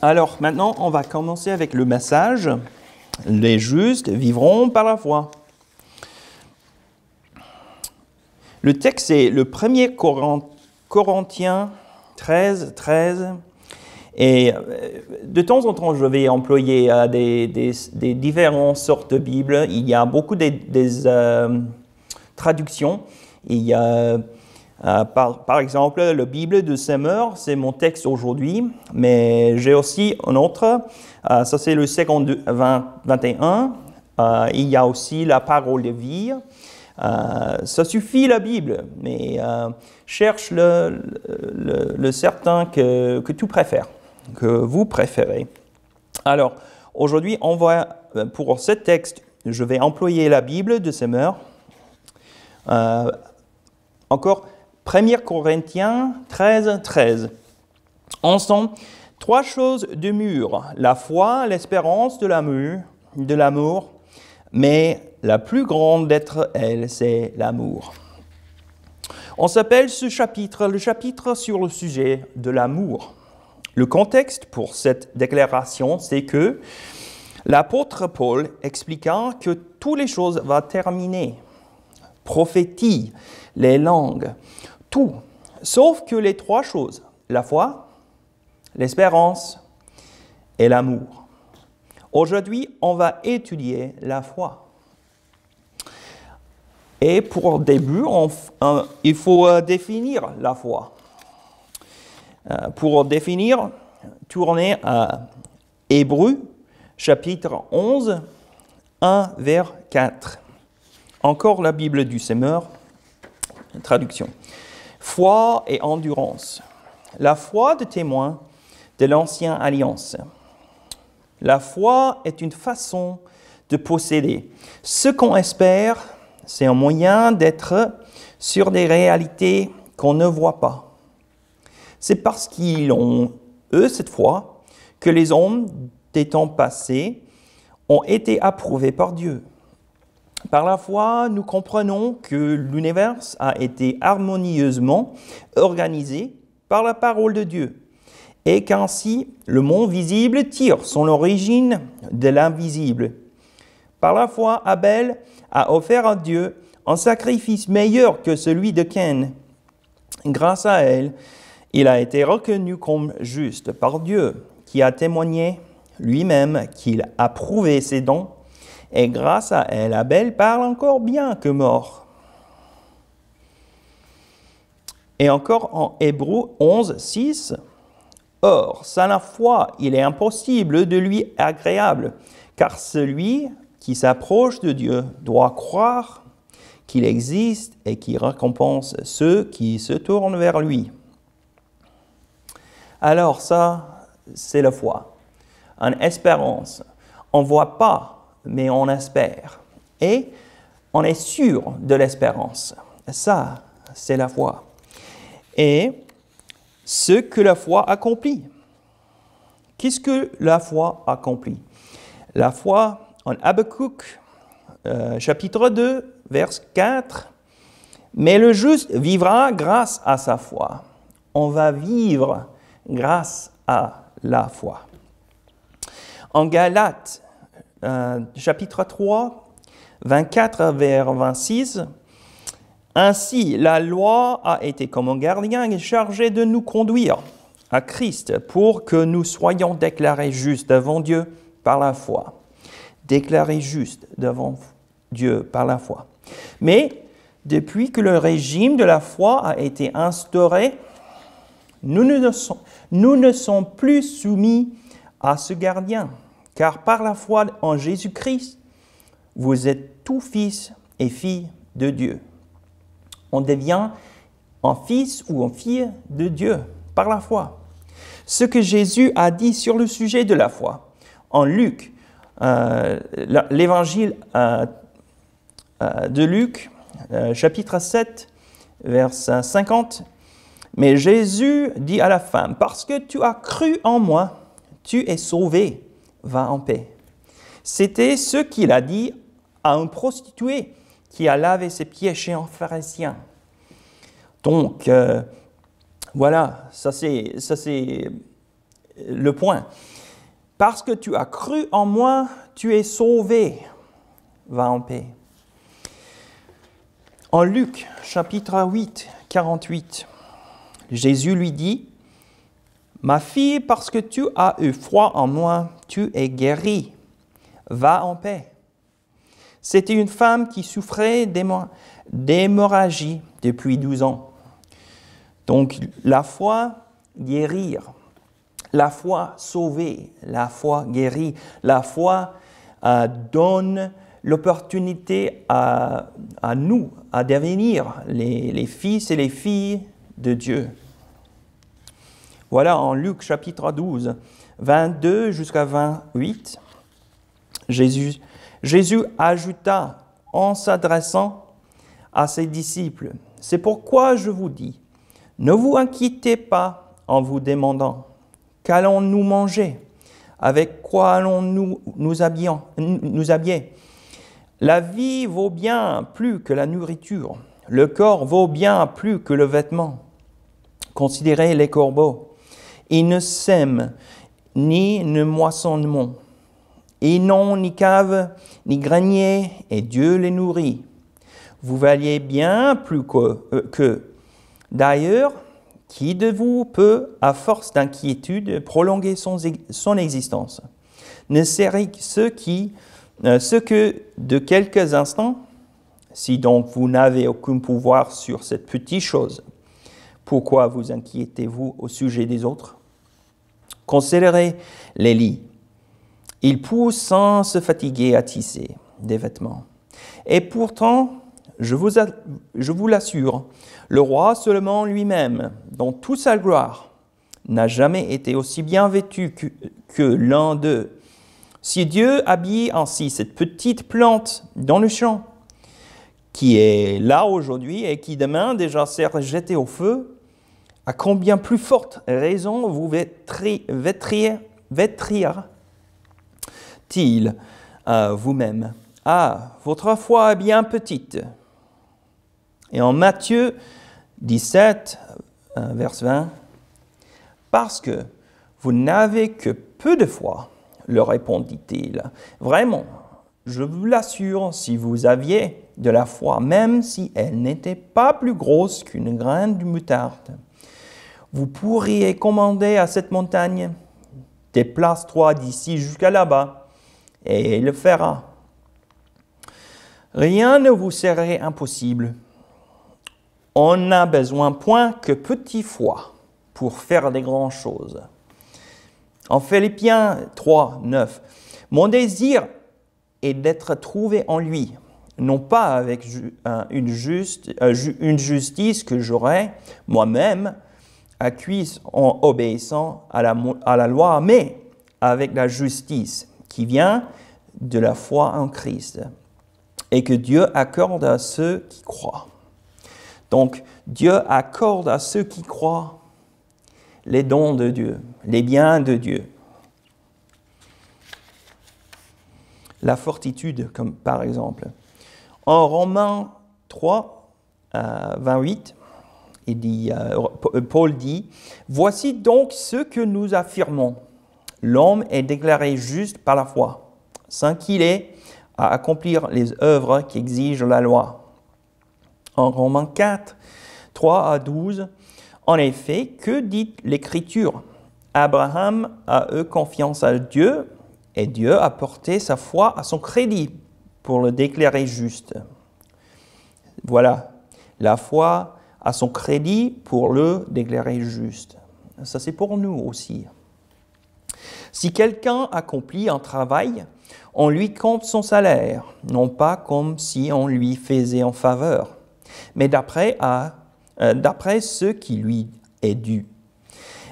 Alors maintenant, on va commencer avec le massage. Les justes vivront par la foi. Le texte est le 1er Corinthiens 13, 13. Et euh, de temps en temps, je vais employer euh, des, différentes sortes de Bibles. Il y a beaucoup de euh, traductions. Il y a euh, par, exemple, la Bible de Semeur, c'est mon texte aujourd'hui, mais j'ai aussi un autre, euh, ça c'est le second 21. Euh, il y a aussi la parole de vie. ça suffit la Bible, mais cherche le, certain que, que, tu préfères, que vous préférez. Alors, aujourd'hui, pour ce texte, je vais employer la Bible de Semeur. encore, 1 Corinthiens 13, 13. Ensemble, trois choses demeurent, la foi, l'espérance de l'amour, de l'amour, mais la plus grande d'être, elle, c'est l'amour. On s'appelle ce chapitre le chapitre sur le sujet de l'amour. Le contexte pour cette déclaration, c'est que l'apôtre Paul expliquant que toutes les choses vont terminer, prophétie, les langues, tout, sauf que les trois choses, la foi, l'espérance et l'amour. Aujourd'hui, on va étudier la foi. Et pour début, il faut euh, définir la foi. Euh, pour définir, tournez à Hébreu, chapitre 11, 1 vers 4. Encore la Bible du Semeur, traduction. Foi et endurance. La foi de témoin de l'ancienne alliance. La foi est une façon de posséder. Ce qu'on espère, c'est un moyen d'être sur des réalités qu'on ne voit pas. C'est parce qu'ils ont, eux, cette foi, que les hommes des temps passés ont été approuvés par Dieu. Par la foi, nous comprenons que l'univers a été harmonieusement organisé par la parole de Dieu et qu'ainsi le monde visible tire son origine de l'invisible. Par la foi, Abel a offert à Dieu un sacrifice meilleur que celui de Cain. Grâce à elle, il a été reconnu comme juste par Dieu, qui a témoigné lui-même qu'il approuvait ses dons et grâce à elle, Abel parle encore bien que mort. Et encore en Hébreu 11, 6, Or, sans la foi, il est impossible de lui agréable, car celui qui s'approche de Dieu doit croire qu'il existe et qu'il récompense ceux qui se tournent vers lui. Alors ça, c'est la foi, En espérance. On ne voit pas mais on espère. Et on est sûr de l'espérance. Ça, c'est la foi. Et ce que la foi accomplit. Qu'est-ce que la foi accomplit La foi en Habakkuk, euh, chapitre 2, verset 4. Mais le juste vivra grâce à sa foi. On va vivre grâce à la foi. En Galates euh, chapitre 3, 24 vers 26. Ainsi, la loi a été comme un gardien chargé de nous conduire à Christ pour que nous soyons déclarés justes devant Dieu par la foi. Déclarés justes devant Dieu par la foi. Mais depuis que le régime de la foi a été instauré, nous ne sommes plus soumis à ce gardien car par la foi en Jésus-Christ, vous êtes tous fils et filles de Dieu. On devient en fils ou en fille de Dieu par la foi. Ce que Jésus a dit sur le sujet de la foi, en Luc, euh, l'évangile euh, euh, de Luc, chapitre 7, verset 50, mais Jésus dit à la femme, parce que tu as cru en moi, tu es sauvée va en paix. C'était ce qu'il a dit à un prostitué qui a lavé ses pieds chez un pharisien. Donc, euh, voilà, ça c'est, ça c'est euh, le point. Parce que tu as cru en moi, tu es sauvé. Va en paix. En Luc chapitre 8, 48, Jésus lui dit, Ma fille, parce que tu as eu froid en moi, tu es guérie. Va en paix. C'était une femme qui souffrait d'hémorragie depuis 12 ans. Donc la foi guérir, la foi sauver, la foi guérit, la foi euh, donne l'opportunité à, nous, à devenir les fils et les filles de Dieu. Voilà en Luc chapitre 12, 22 jusqu'à 28. Jésus, Jésus ajouta en s'adressant à ses disciples, C'est pourquoi je vous dis, ne vous inquiétez pas en vous demandant, qu'allons-nous manger Avec quoi allons-nous nous, nous habiller La vie vaut bien plus que la nourriture, le corps vaut bien plus que le vêtement. Considérez les corbeaux. Ils ne sèment, ni ne moissonnent. Ils n'ont ni cave, ni grenier, et Dieu les nourrit. Vous valiez bien plus que, euh, que. D'ailleurs, qui de vous peut, à force d'inquiétude, prolonger son, son existence Ne serait-ce ce euh, que de quelques instants Si donc vous n'avez aucun pouvoir sur cette petite chose, pourquoi vous inquiétez-vous au sujet des autres Considérez les lits. Ils poussent sans se fatiguer à tisser des vêtements. Et pourtant, je vous, l'assure, le roi seulement lui-même, dans toute sa gloire, n'a jamais été aussi bien vêtu que, que l'un d'eux. Si Dieu habille ainsi cette petite plante dans le champ, qui est là aujourd'hui et qui demain déjà sera jetée au feu, à combien plus forte raison vous vêtriez-il à euh, vous-même Ah, votre foi est bien petite. Et en Matthieu 17, euh, 20, parce que vous n'avez que peu de foi, leur répondit-il. Vraiment, je vous l'assure, si vous aviez de la foi, même si elle n'était pas plus grosse qu'une graine de moutarde, vous pourriez commander à cette montagne, déplace-toi d'ici jusqu'à là-bas, et il le fera. Rien ne vous serait impossible. On n'a besoin point que petit foi pour faire des grandes choses. En Philippiens 3, 9, mon désir est d'être trouvé en lui, non pas avec une, euh, une justice que j'aurai moi-même, acquises en obéissant à la, loi, mais avec la justice qui vient de la foi en Christ et que Dieu accorde à ceux qui croient. Donc Dieu accorde à ceux qui croient les dons de Dieu, les biens de Dieu. La fortitude, comme par exemple. En Romains 3, 28, euh, dit, euh, euh, Paul dit, Voici donc ce que nous affirmons. L'homme est déclaré juste par la foi, sans qu'il ait à accomplir les œuvres qui exigent la loi. En Romains 4, 3 à 12, en effet, que dit l'Écriture Abraham a eu confiance à Dieu et Dieu a porté sa foi à son crédit pour le déclarer juste. Voilà, la foi à son crédit pour le déclarer juste. Ça, c'est pour nous aussi. Si quelqu'un accomplit un travail, on lui compte son salaire, non pas comme si on lui faisait en faveur, mais d'après euh, ce qui lui est dû.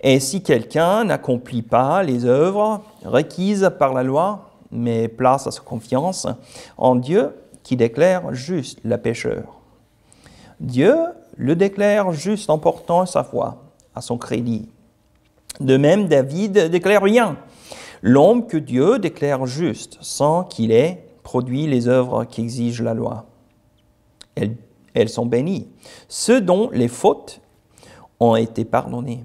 Et si quelqu'un n'accomplit pas les œuvres requises par la loi, mais place à sa confiance en Dieu qui déclare juste le pécheur. Dieu le déclare juste en portant sa foi à son crédit. De même, David déclare rien. L'homme que Dieu déclare juste, sans qu'il ait produit les œuvres qu'exige la loi. Elles, sont bénies. Ceux dont les fautes ont été pardonnées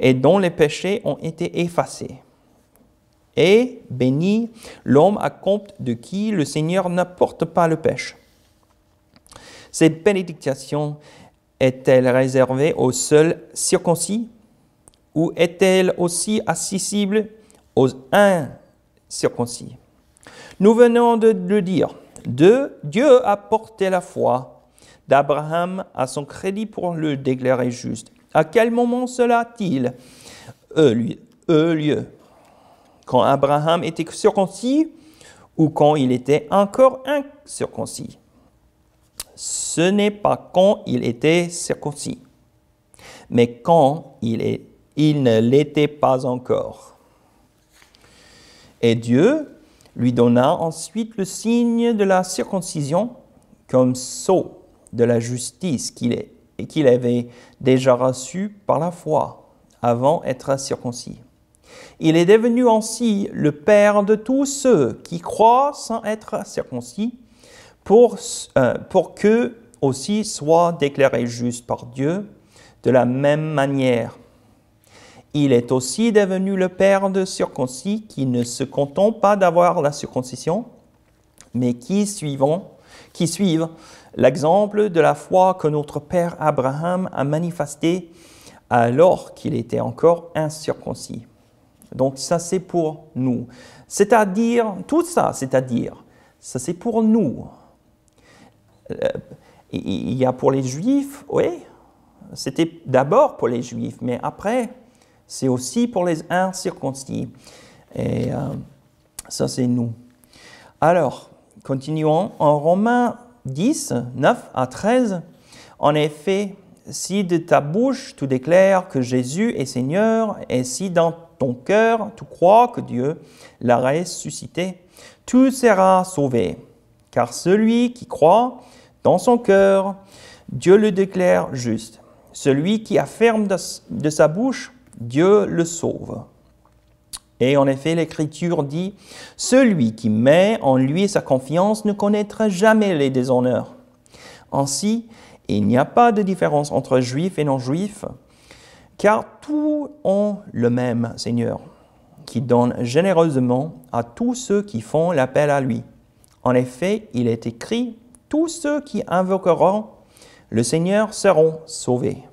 et dont les péchés ont été effacés. Et béni l'homme à compte de qui le Seigneur n'apporte pas le péché. Cette bénédiction est-elle réservée aux seuls circoncis ou est-elle aussi accessible aux incirconcis Nous venons de le dire. De Dieu a porté la foi d'Abraham à son crédit pour le déclarer juste. À quel moment cela a-t-il eu euh, lieu Quand Abraham était circoncis ou quand il était encore incirconcis ce n'est pas quand il était circoncis, mais quand il, ne l'était pas encore. Et Dieu lui donna ensuite le signe de la circoncision comme sceau de la justice qu'il qu'il avait déjà reçue par la foi avant d'être circoncis. Il est devenu ainsi le Père de tous ceux qui croient sans être circoncis pour, euh, qu'eux aussi soient déclarés justes par Dieu de la même manière. Il est aussi devenu le père de circoncis qui ne se contentent pas d'avoir la circoncision, mais qui, qui suivent l'exemple de la foi que notre père Abraham a manifestée alors qu'il était encore incirconcis. Donc ça c'est pour nous. C'est-à-dire, tout ça, c'est-à-dire, ça c'est pour nous. Euh, il y a pour les Juifs, oui, c'était d'abord pour les Juifs, mais après, c'est aussi pour les incirconcis. Et euh, ça, c'est nous. Alors, continuons. En Romains 10, 9 à 13, en effet, si de ta bouche tu déclares que Jésus est Seigneur, et si dans ton cœur tu crois que Dieu l'a ressuscité, tu seras sauvé. Car celui qui croit, dans son cœur, Dieu le déclare juste. Celui qui affirme de sa bouche, Dieu le sauve. Et en effet, l'Écriture dit, Celui qui met en lui sa confiance ne connaîtra jamais les déshonneurs. Ainsi, il n'y a pas de différence entre juifs et non-juifs, car tous ont le même Seigneur, qui donne généreusement à tous ceux qui font l'appel à lui. En effet, il est écrit, tous ceux qui invoqueront le Seigneur seront sauvés.